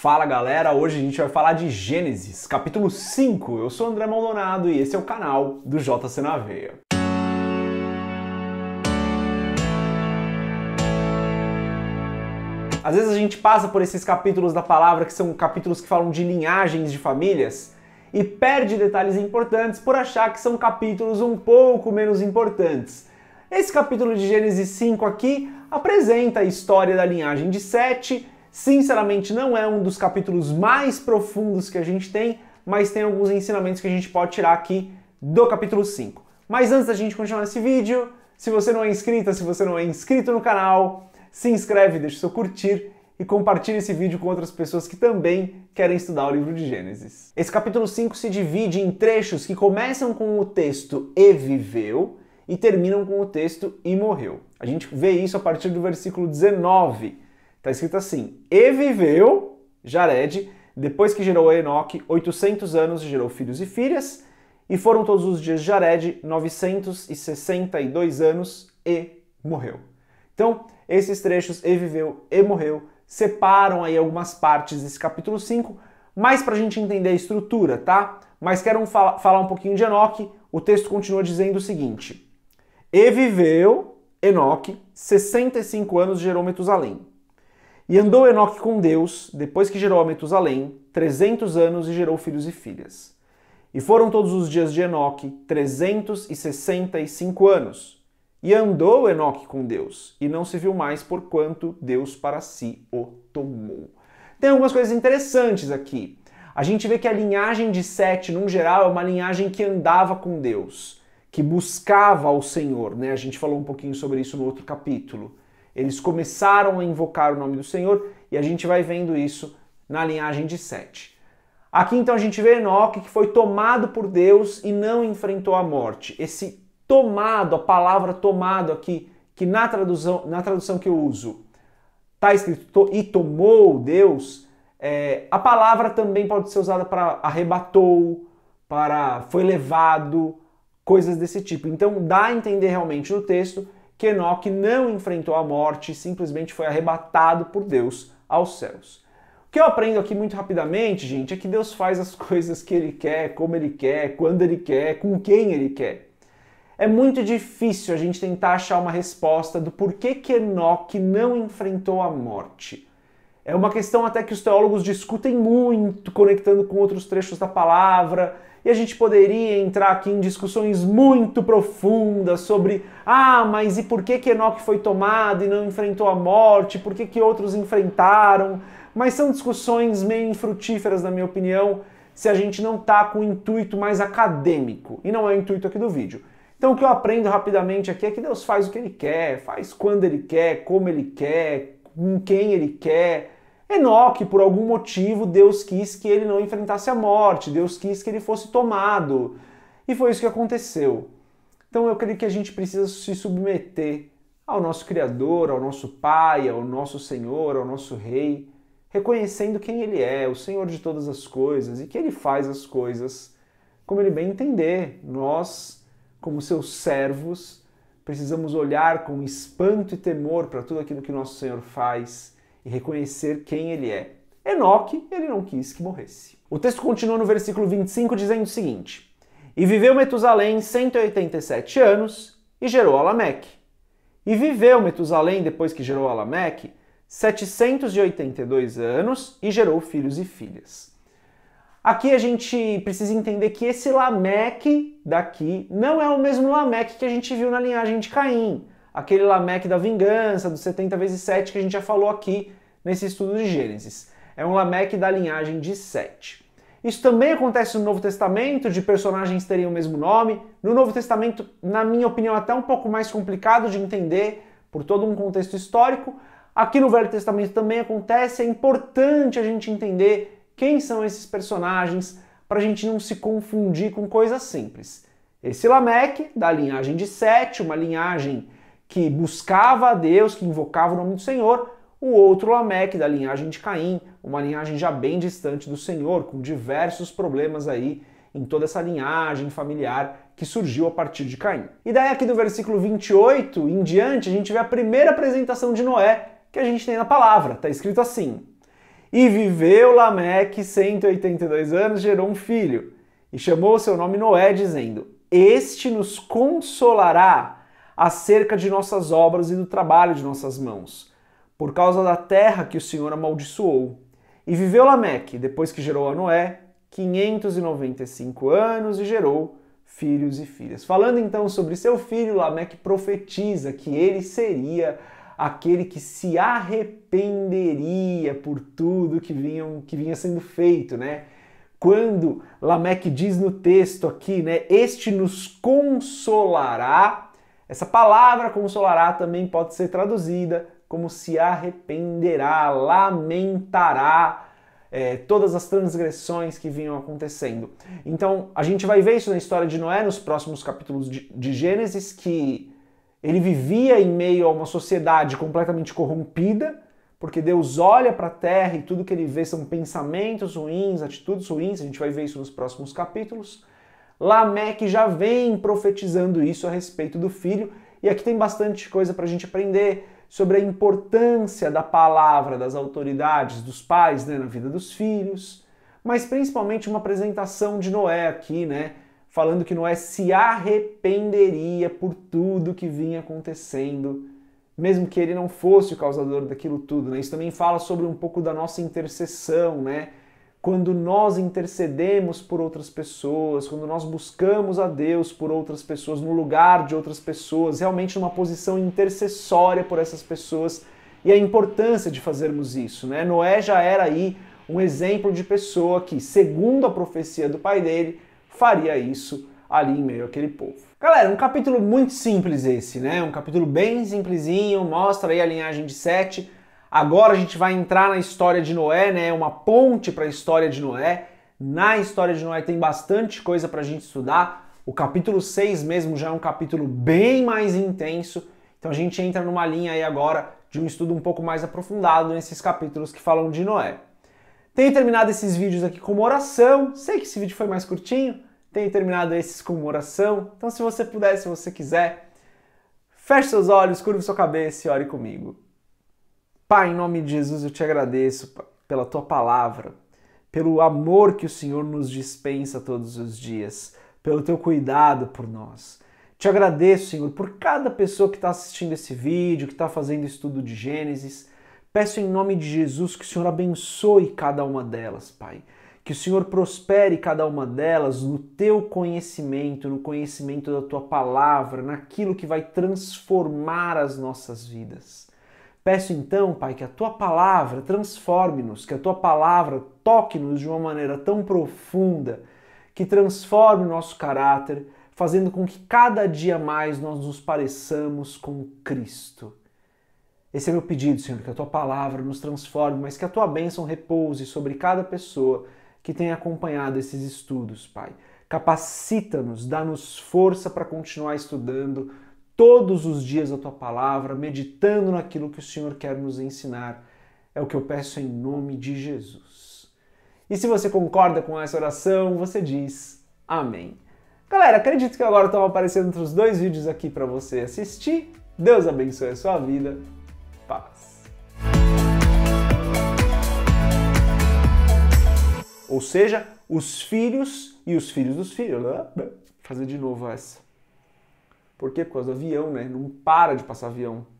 Fala galera, hoje a gente vai falar de Gênesis, capítulo 5. Eu sou André Maldonado e esse é o canal do JC na Veia. Às vezes a gente passa por esses capítulos da palavra que são capítulos que falam de linhagens de famílias e perde detalhes importantes por achar que são capítulos um pouco menos importantes. Esse capítulo de Gênesis 5 aqui apresenta a história da linhagem de Sete Sinceramente, não é um dos capítulos mais profundos que a gente tem, mas tem alguns ensinamentos que a gente pode tirar aqui do capítulo 5. Mas antes da gente continuar esse vídeo, se você não é inscrita, se você não é inscrito no canal, se inscreve, deixa o seu curtir e compartilhe esse vídeo com outras pessoas que também querem estudar o livro de Gênesis. Esse capítulo 5 se divide em trechos que começam com o texto e viveu e terminam com o texto e morreu. A gente vê isso a partir do versículo 19 Está escrito assim: E viveu Jared, depois que gerou Enoque, 800 anos, gerou filhos e filhas, e foram todos os dias de Jared 962 anos e morreu. Então, esses trechos, E viveu e morreu, separam aí algumas partes desse capítulo 5, mais para a gente entender a estrutura, tá? Mas quero falar um pouquinho de Enoque. O texto continua dizendo o seguinte: E viveu Enoque 65 anos, gerou Metusalém. E andou Enoque com Deus, depois que gerou a Metusalém, 300 anos e gerou filhos e filhas. E foram todos os dias de Enoque 365 anos. E andou Enoque com Deus, e não se viu mais, porquanto Deus para si o tomou. Tem algumas coisas interessantes aqui. A gente vê que a linhagem de Sete, num geral, é uma linhagem que andava com Deus, que buscava ao Senhor, né? A gente falou um pouquinho sobre isso no outro capítulo. Eles começaram a invocar o nome do Senhor e a gente vai vendo isso na linhagem de Sete. Aqui então a gente vê Enoque que foi tomado por Deus e não enfrentou a morte. Esse tomado, a palavra tomado aqui, que na tradução, na tradução que eu uso está escrito e tomou Deus, é, a palavra também pode ser usada para arrebatou, para foi levado, coisas desse tipo. Então dá a entender realmente no texto que Enoque não enfrentou a morte, simplesmente foi arrebatado por Deus aos céus. O que eu aprendo aqui muito rapidamente, gente, é que Deus faz as coisas que Ele quer, como Ele quer, quando Ele quer, com quem Ele quer. É muito difícil a gente tentar achar uma resposta do porquê que Enoque não enfrentou a morte. É uma questão até que os teólogos discutem muito, conectando com outros trechos da palavra, e a gente poderia entrar aqui em discussões muito profundas sobre ah, mas e por que que Enoque foi tomado e não enfrentou a morte? Por que que outros enfrentaram? Mas são discussões meio infrutíferas, na minha opinião, se a gente não tá com um intuito mais acadêmico, e não é o intuito aqui do vídeo. Então o que eu aprendo rapidamente aqui é que Deus faz o que ele quer, faz quando ele quer, como ele quer, com quem ele quer, Enoque, por algum motivo, Deus quis que ele não enfrentasse a morte, Deus quis que ele fosse tomado. E foi isso que aconteceu. Então eu creio que a gente precisa se submeter ao nosso Criador, ao nosso Pai, ao nosso Senhor, ao nosso Rei, reconhecendo quem Ele é, o Senhor de todas as coisas e que Ele faz as coisas como Ele bem entender. Nós, como seus servos, precisamos olhar com espanto e temor para tudo aquilo que nosso Senhor faz e reconhecer quem ele é. Enoque, ele não quis que morresse. O texto continua no versículo 25 dizendo o seguinte: E viveu Metusalém 187 anos e gerou a Lameque. E viveu Metusalém depois que gerou a Lameque 782 anos e gerou filhos e filhas. Aqui a gente precisa entender que esse Lameque daqui não é o mesmo Lameque que a gente viu na linhagem de Caim aquele Lameque da vingança, do 70 vezes 7 que a gente já falou aqui nesse estudo de Gênesis. É um Lameque da linhagem de Sete. Isso também acontece no Novo Testamento, de personagens terem o mesmo nome. No Novo Testamento, na minha opinião, até um pouco mais complicado de entender por todo um contexto histórico. Aqui no Velho Testamento também acontece, é importante a gente entender quem são esses personagens para a gente não se confundir com coisas simples. Esse Lameque, da linhagem de Sete, uma linhagem que buscava a Deus, que invocava o nome do Senhor, o outro Lameque, da linhagem de Caim, uma linhagem já bem distante do Senhor, com diversos problemas aí em toda essa linhagem familiar que surgiu a partir de Caim. E daí aqui do versículo 28 em diante, a gente vê a primeira apresentação de Noé que a gente tem na palavra. Está escrito assim: E viveu Lameque 182 anos, gerou um filho, e chamou o seu nome Noé, dizendo: Este nos consolará acerca de nossas obras e do trabalho de nossas mãos, por causa da terra que o Senhor amaldiçoou. E viveu Lameque, depois que gerou a Noé, 595 anos e gerou filhos e filhas. Falando então sobre seu filho, Lameque profetiza que ele seria aquele que se arrependeria por tudo que, vinham, que vinha sendo feito, né? Quando Lameque diz no texto aqui, né, este nos consolará essa palavra consolará também pode ser traduzida como se arrependerá, lamentará é, todas as transgressões que vinham acontecendo. Então, a gente vai ver isso na história de Noé nos próximos capítulos de, de Gênesis, que ele vivia em meio a uma sociedade completamente corrompida, porque Deus olha para a terra e tudo que ele vê são pensamentos ruins, atitudes ruins, a gente vai ver isso nos próximos capítulos. Lameque já vem profetizando isso a respeito do filho, e aqui tem bastante coisa para a gente aprender sobre a importância da palavra das autoridades, dos pais né, na vida dos filhos, mas principalmente uma apresentação de Noé aqui, né? Falando que Noé se arrependeria por tudo que vinha acontecendo, mesmo que ele não fosse o causador daquilo tudo, né? Isso também fala sobre um pouco da nossa intercessão, né? quando nós intercedemos por outras pessoas, quando nós buscamos a Deus por outras pessoas, no lugar de outras pessoas, realmente numa posição intercessória por essas pessoas e a importância de fazermos isso. Né? Noé já era aí um exemplo de pessoa que, segundo a profecia do pai dele, faria isso ali em meio àquele povo. Galera, um capítulo muito simples esse, né? Um capítulo bem simplesinho, mostra aí a linhagem de Sete Agora a gente vai entrar na história de Noé, né? É uma ponte para a história de Noé. Na história de Noé tem bastante coisa para a gente estudar. O capítulo 6 mesmo já é um capítulo bem mais intenso. Então a gente entra numa linha aí agora de um estudo um pouco mais aprofundado nesses capítulos que falam de Noé. Tenho terminado esses vídeos aqui com uma oração. Sei que esse vídeo foi mais curtinho. Tenho terminado esses com uma oração. Então se você puder, se você quiser, feche seus olhos, curva sua cabeça e ore comigo. Pai, em nome de Jesus, eu te agradeço pela tua palavra, pelo amor que o Senhor nos dispensa todos os dias, pelo teu cuidado por nós. Te agradeço, Senhor, por cada pessoa que está assistindo esse vídeo, que está fazendo estudo de Gênesis. Peço em nome de Jesus que o Senhor abençoe cada uma delas, Pai. Que o Senhor prospere cada uma delas no teu conhecimento, no conhecimento da tua palavra, naquilo que vai transformar as nossas vidas. Peço então, Pai, que a tua palavra transforme-nos, que a tua palavra toque-nos de uma maneira tão profunda que transforme o nosso caráter, fazendo com que cada dia mais nós nos pareçamos com Cristo. Esse é meu pedido, Senhor, que a tua palavra nos transforme, mas que a tua bênção repouse sobre cada pessoa que tem acompanhado esses estudos, Pai. Capacita-nos, dá-nos força para continuar estudando todos os dias a tua palavra, meditando naquilo que o Senhor quer nos ensinar. É o que eu peço em nome de Jesus. E se você concorda com essa oração, você diz amém. Galera, acredito que agora estão aparecendo outros dois vídeos aqui para você assistir. Deus abençoe a sua vida. Paz. Ou seja, os filhos e os filhos dos filhos. Vou fazer de novo essa. Por quê? Por causa do avião, né? Não para de passar avião.